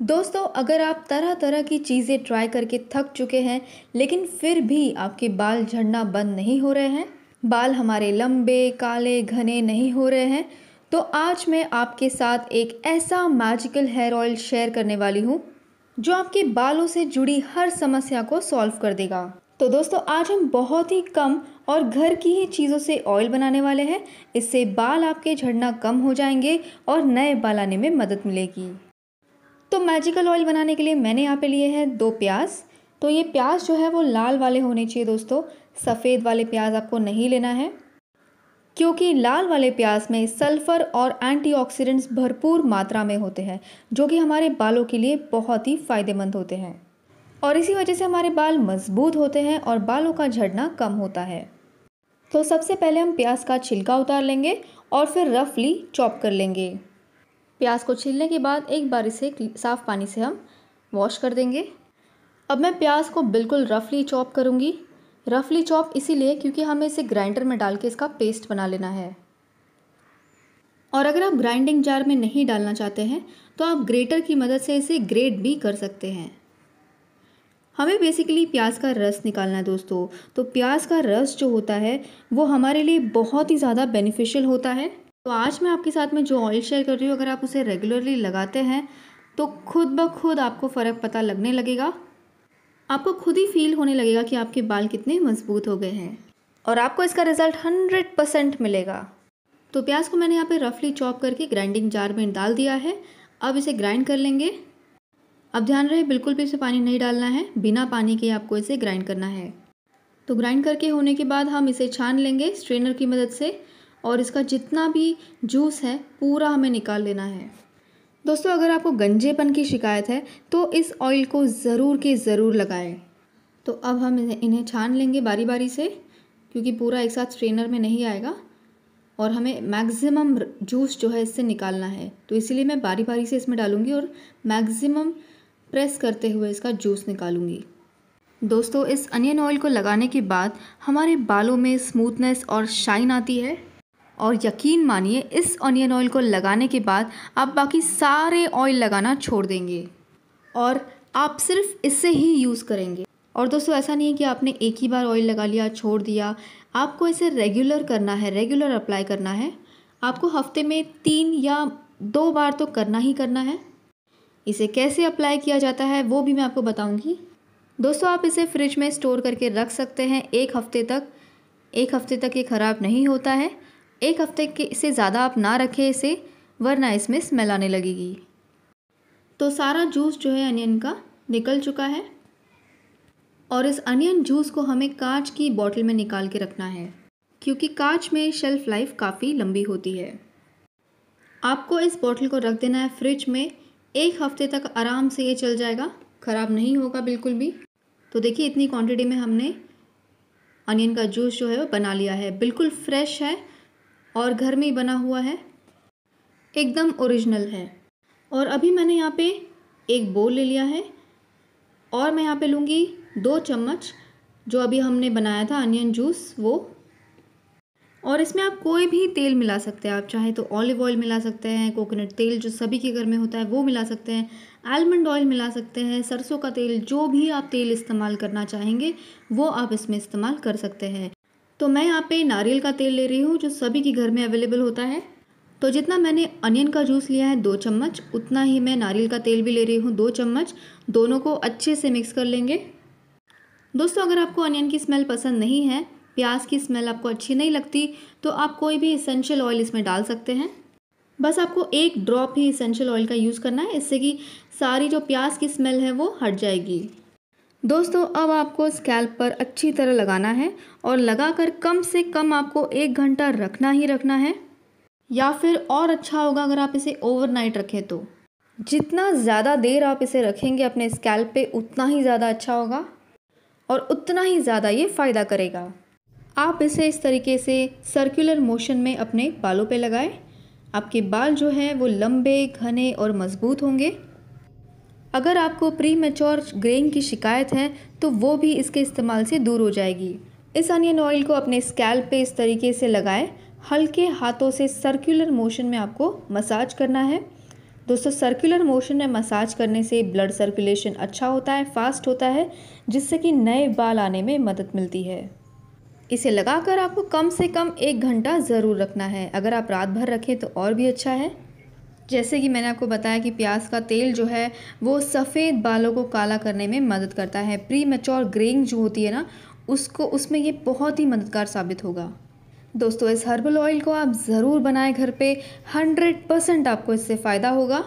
दोस्तों अगर आप तरह तरह की चीज़ें ट्राई करके थक चुके हैं लेकिन फिर भी आपके बाल झड़ना बंद नहीं हो रहे हैं बाल हमारे लंबे काले घने नहीं हो रहे हैं तो आज मैं आपके साथ एक ऐसा मैजिकल हेयर ऑयल शेयर करने वाली हूँ जो आपके बालों से जुड़ी हर समस्या को सॉल्व कर देगा तो दोस्तों आज हम बहुत ही कम और घर की ही चीज़ों से ऑयल बनाने वाले हैं इससे बाल आपके झड़ना कम हो जाएंगे और नए बाल आने में मदद मिलेगी तो मैजिकल ऑयल बनाने के लिए मैंने यहाँ पे लिए हैं दो प्याज तो ये प्याज जो है वो लाल वाले होने चाहिए दोस्तों सफ़ेद वाले प्याज आपको नहीं लेना है क्योंकि लाल वाले प्याज में सल्फ़र और एंटीऑक्सीडेंट्स भरपूर मात्रा में होते हैं जो कि हमारे बालों के लिए बहुत ही फ़ायदेमंद होते हैं और इसी वजह से हमारे बाल मजबूत होते हैं और बालों का झड़ना कम होता है तो सबसे पहले हम प्याज का छिलका उतार लेंगे और फिर रफली चॉप कर लेंगे प्याज को छीलने के बाद एक बार इसे साफ़ पानी से हम वॉश कर देंगे अब मैं प्याज को बिल्कुल रफली चॉप करूँगी रफली चॉप इसीलिए क्योंकि हमें इसे ग्राइंडर में डाल के इसका पेस्ट बना लेना है और अगर आप ग्राइंडिंग जार में नहीं डालना चाहते हैं तो आप ग्रेटर की मदद से इसे ग्रेट भी कर सकते हैं हमें बेसिकली प्याज का रस निकालना है दोस्तों तो प्याज का रस जो होता है वो हमारे लिए बहुत ही ज़्यादा बेनिफिशियल होता है तो आज मैं आपके साथ में जो ऑयल शेयर कर रही हूँ अगर आप उसे रेगुलरली लगाते हैं तो खुद ब खुद आपको फ़र्क पता लगने लगेगा आपको खुद ही फील होने लगेगा कि आपके बाल कितने मजबूत हो गए हैं और आपको इसका रिज़ल्ट हंड्रेड परसेंट मिलेगा तो प्याज को मैंने यहाँ पे रफली चॉप करके ग्राइंडिंग जार में डाल दिया है अब इसे ग्राइंड कर लेंगे अब ध्यान रहे बिल्कुल भी इसे पानी नहीं डालना है बिना पानी के आपको इसे ग्राइंड करना है तो ग्राइंड करके होने के बाद हम इसे छान लेंगे स्ट्रेनर की मदद से और इसका जितना भी जूस है पूरा हमें निकाल लेना है दोस्तों अगर आपको गंजेपन की शिकायत है तो इस ऑयल को ज़रूर के ज़रूर लगाएं तो अब हम इन्हें छान लेंगे बारी बारी से क्योंकि पूरा एक साथ स्ट्रेनर में नहीं आएगा और हमें मैक्सिमम जूस जो है इससे निकालना है तो इसीलिए मैं बारी बारी से इसमें डालूँगी और मैक्सिमम प्रेस करते हुए इसका जूस निकालूँगी दोस्तों इस अनियन ऑयल को लगाने के बाद हमारे बालों में स्मूथनेस और शाइन आती है और यकीन मानिए इस ऑनियन ऑयल को लगाने के बाद आप बाकी सारे ऑयल लगाना छोड़ देंगे और आप सिर्फ इससे ही यूज़ करेंगे और दोस्तों ऐसा नहीं है कि आपने एक ही बार ऑयल लगा लिया छोड़ दिया आपको इसे रेगुलर करना है रेगुलर अप्लाई करना है आपको हफ्ते में तीन या दो बार तो करना ही करना है इसे कैसे अप्लाई किया जाता है वो भी मैं आपको बताऊंगी दोस्तों आप इसे फ्रिज में स्टोर करके रख सकते हैं एक हफ्ते तक एक हफ्ते तक ये ख़राब नहीं होता है एक हफ्ते के से ज़्यादा आप ना रखें इसे वरना इसमें स्मेल आने लगेगी तो सारा जूस जो है अनियन का निकल चुका है और इस अनियन जूस को हमें कांच की बॉटल में निकाल के रखना है क्योंकि कांच में शेल्फ़ लाइफ काफ़ी लंबी होती है आपको इस बॉटल को रख देना है फ्रिज में एक हफ्ते तक आराम से ये चल जाएगा ख़राब नहीं होगा बिल्कुल भी तो देखिए इतनी क्वांटिटी में हमने अनियन का जूस जो है वो बना लिया है बिल्कुल फ्रेश है और घर में ही बना हुआ है एकदम ओरिजिनल है और अभी मैंने यहाँ पे एक बोल ले लिया है और मैं यहाँ पे लूँगी दो चम्मच जो अभी हमने बनाया था अनियन जूस वो और इसमें आप कोई भी तेल मिला सकते हैं आप चाहे तो ऑलिव ऑयल मिला सकते हैं कोकोनट तेल जो सभी के घर में होता है वो मिला सकते हैं आलमंड ऑयल मिला सकते हैं सरसों का तेल जो भी आप तेल इस्तेमाल करना चाहेंगे वो आप इसमें इस्तेमाल कर सकते हैं तो मैं यहाँ पे नारियल का तेल ले रही हूँ जो सभी के घर में अवेलेबल होता है तो जितना मैंने अनियन का जूस लिया है दो चम्मच उतना ही मैं नारियल का तेल भी ले रही हूँ दो चम्मच दोनों को अच्छे से मिक्स कर लेंगे दोस्तों अगर आपको अनियन की स्मेल पसंद नहीं है प्याज की स्मेल आपको अच्छी नहीं लगती तो आप कोई भी इसेंशियल ऑयल इसमें डाल सकते हैं बस आपको एक ड्रॉप ही इसेंशियल ऑयल का यूज़ करना है इससे कि सारी जो प्याज की स्मेल है वो हट जाएगी दोस्तों अब आपको स्कैल्प पर अच्छी तरह लगाना है और लगाकर कम से कम आपको एक घंटा रखना ही रखना है या फिर और अच्छा होगा अगर आप इसे ओवरनाइट रखें तो जितना ज़्यादा देर आप इसे रखेंगे अपने स्कैल्प पे उतना ही ज़्यादा अच्छा होगा और उतना ही ज़्यादा ये फ़ायदा करेगा आप इसे इस तरीके से सर्कुलर मोशन में अपने बालों पर लगाएँ आपके बाल जो हैं वो लंबे घने और मज़बूत होंगे अगर आपको प्री मेच्योर ग्रेन की शिकायत है तो वो भी इसके इस्तेमाल से दूर हो जाएगी इस अनियन ऑयल को अपने स्कैल्प पे इस तरीके से लगाएं हल्के हाथों से सर्कुलर मोशन में आपको मसाज करना है दोस्तों सर्कुलर मोशन में मसाज करने से ब्लड सर्कुलेशन अच्छा होता है फास्ट होता है जिससे कि नए बाल आने में मदद मिलती है इसे लगाकर आपको कम से कम एक घंटा ज़रूर रखना है अगर आप रात भर रखें तो और भी अच्छा है जैसे कि मैंने आपको बताया कि प्याज का तेल जो है वो सफ़ेद बालों को काला करने में मदद करता है प्री मेच्योर ग्रेइंग जो होती है ना उसको उसमें ये बहुत ही मददगार साबित होगा दोस्तों इस हर्बल ऑयल को आप ज़रूर बनाएं घर पे 100 परसेंट आपको इससे फ़ायदा होगा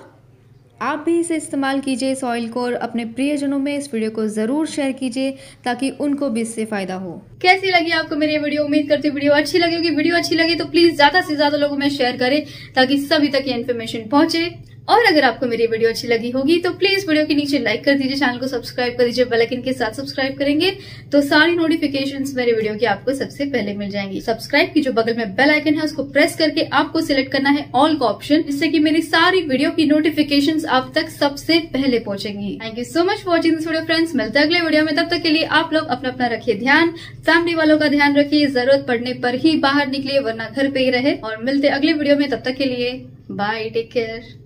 आप भी इसे इस्तेमाल कीजिए इस ऑयल को और अपने प्रियजनों में इस वीडियो को ज़रूर शेयर कीजिए ताकि उनको भी इससे फ़ायदा हो कैसी लगी आपको मेरी वीडियो उम्मीद करती हूँ वीडियो अच्छी लगी होगी वीडियो अच्छी लगी तो प्लीज़ ज़्यादा से ज़्यादा लोगों में शेयर करें ताकि सभी तक ये इन्फॉर्मेशन पहुंचे और अगर आपको मेरी वीडियो अच्छी लगी होगी तो प्लीज वीडियो के नीचे लाइक कर दीजिए चैनल को सब्सक्राइब कर दीजिए बेलाइकन के साथ सब्सक्राइब करेंगे तो सारी नोटिफिकेशन मेरे वीडियो की आपको सबसे पहले मिल जाएंगी सब्सक्राइब की जो बगल में बेल आइकन है उसको प्रेस करके आपको सिलेक्ट करना है ऑल का ऑप्शन जिससे की मेरी सारी वीडियो की नोटिफिकेशन आप तक सबसे पहले पहुंचेंगी thank you so much watching this video friends मिलते अगले वीडियो में तब तक के लिए आप लोग अपना अपना रखिए ध्यान फैमिली वालों का ध्यान रखिए जरूरत पड़ने पर ही बाहर निकले वरना घर पे ही रहे और मिलते अगले वीडियो में तब तक के लिए बाय टेक केयर